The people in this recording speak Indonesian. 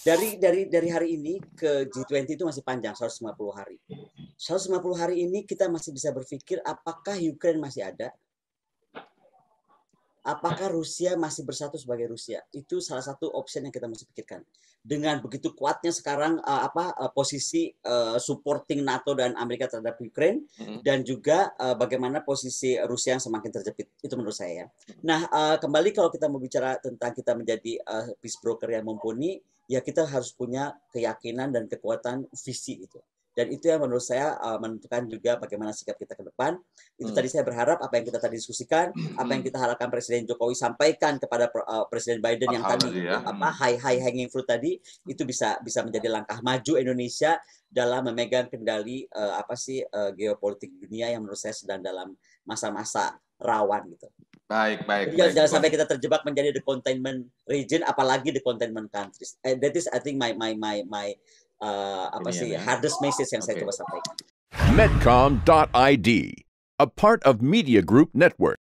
dari dari dari hari ini ke G20 itu masih panjang 150 hari. 150 hari ini kita masih bisa berpikir apakah Ukraine masih ada, apakah Rusia masih bersatu sebagai Rusia? Itu salah satu opsi yang kita mesti pikirkan. Dengan begitu kuatnya sekarang uh, apa uh, posisi uh, supporting NATO dan Amerika terhadap Ukraine mm-hmm. dan juga uh, bagaimana posisi Rusia yang semakin terjepit. Itu menurut saya ya. Mm-hmm. Nah, uh, kembali kalau kita mau bicara tentang kita menjadi uh, peace broker yang mumpuni, ya kita harus punya keyakinan dan kekuatan visi itu dan itu yang menurut saya uh, menentukan juga bagaimana sikap kita ke depan. Itu hmm. tadi saya berharap apa yang kita tadi diskusikan, hmm. apa yang hmm. kita harapkan Presiden Jokowi sampaikan kepada uh, Presiden Biden Pak yang tadi ya. apa hmm. high high hanging fruit tadi itu bisa bisa menjadi langkah maju Indonesia dalam memegang kendali uh, apa sih uh, geopolitik dunia yang menurut saya sedang dalam masa-masa rawan gitu. Baik, baik. Jadi baik, jangan sampai kita terjebak menjadi the containment region, apalagi the containment countries. And eh, that is, I think, my my my my uh, apa sih eh? hardest message yang okay. saya coba sampaikan. Medcom.id, a part of Media Group Network.